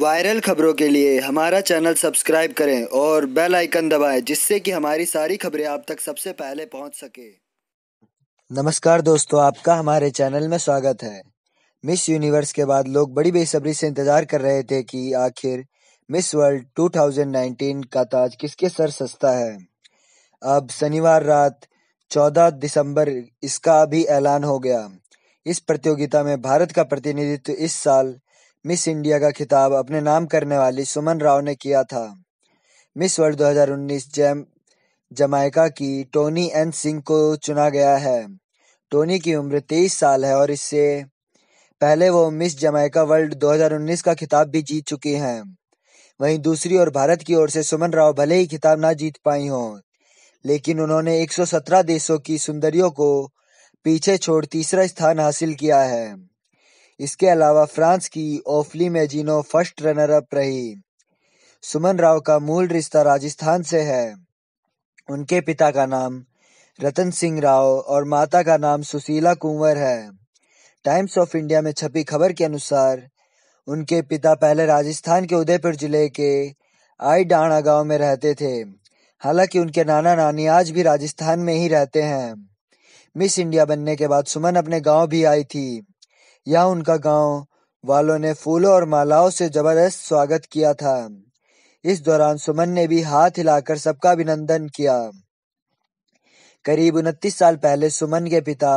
viral खबरों के लिए हमारा चैनल सब्सक्राइब करें और बेल आइकन दबाएं जिससे कि हमारी सारी खबरें आप तक सबसे पहले पहुंच सके नमस्कार दोस्तों आपका हमारे चैनल में स्वागत है मिस यूनिवर्स के बाद लोग बड़ी बेसब्री से इंतजार कर रहे थे कि आखिर मिस वर्ल्ड 2019 का ताज किसके सर सस्ता है अब शनिवार रात 14 दिसंबर इसका भी ऐलान हो गया इस प्रतियोगिता में भारत का प्रतिनिधित्व इस साल मिस इंडिया का खिताब अपने नाम करने वाली सुमन राव ने किया था मिस वर्ल्ड 2019 जैम जमाइका की टोनी एन सिंह को चुना गया है टोनी की उम्र 23 साल है और इससे पहले वो मिस जमैका वर्ल्ड 2019 का खिताब भी जीत चुकी हैं वहीं दूसरी ओर भारत की ओर से सुमन राव भले ही खिताब ना जीत पाई हो लेकिन उन्होंने 117 देशों की सुंदरियों को पीछे छोड़ तीसरा स्थान हासिल किया है इसके अलावा फ्रांस की Ophely Mezino first runner up रही सुमन राव का मूल रिश्ता राजस्थान से है उनके पिता का नाम रतन सिंह राव और माता का नाम सुशीला कुंवर है टाइम्स ऑफ इंडिया में छपी खबर के अनुसार उनके पिता पहले राजस्थान के उदयपुर जिले के आई डाणा गांव में रहते थे हालांकि उनके नाना नानी आज भी राजस्थान में ही रहते हैं मिस इंडिया बनने के बाद सुमन अपने गांव भी आई थी या उनका गांव वालों ने फूलों और मालाओं से जबरदस्त स्वागत किया था इस दौरान सुमन ने भी हाथ हिलाकर सबका अभिनंदन किया करीब उनतीस साल पहले सुमन के पिता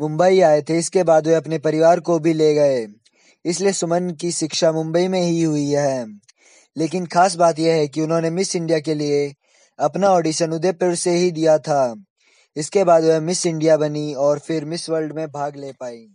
मुंबई आए थे इसके बाद वे अपने परिवार को भी ले गए इसलिए सुमन की शिक्षा मुंबई में ही हुई है लेकिन खास बात यह है कि उन्होंने मिस इंडिया के लिए अपना ऑडिशन उदयपुर से ही दिया था इसके बाद वह मिस इंडिया बनी और फिर मिस वर्ल्ड में भाग ले पाई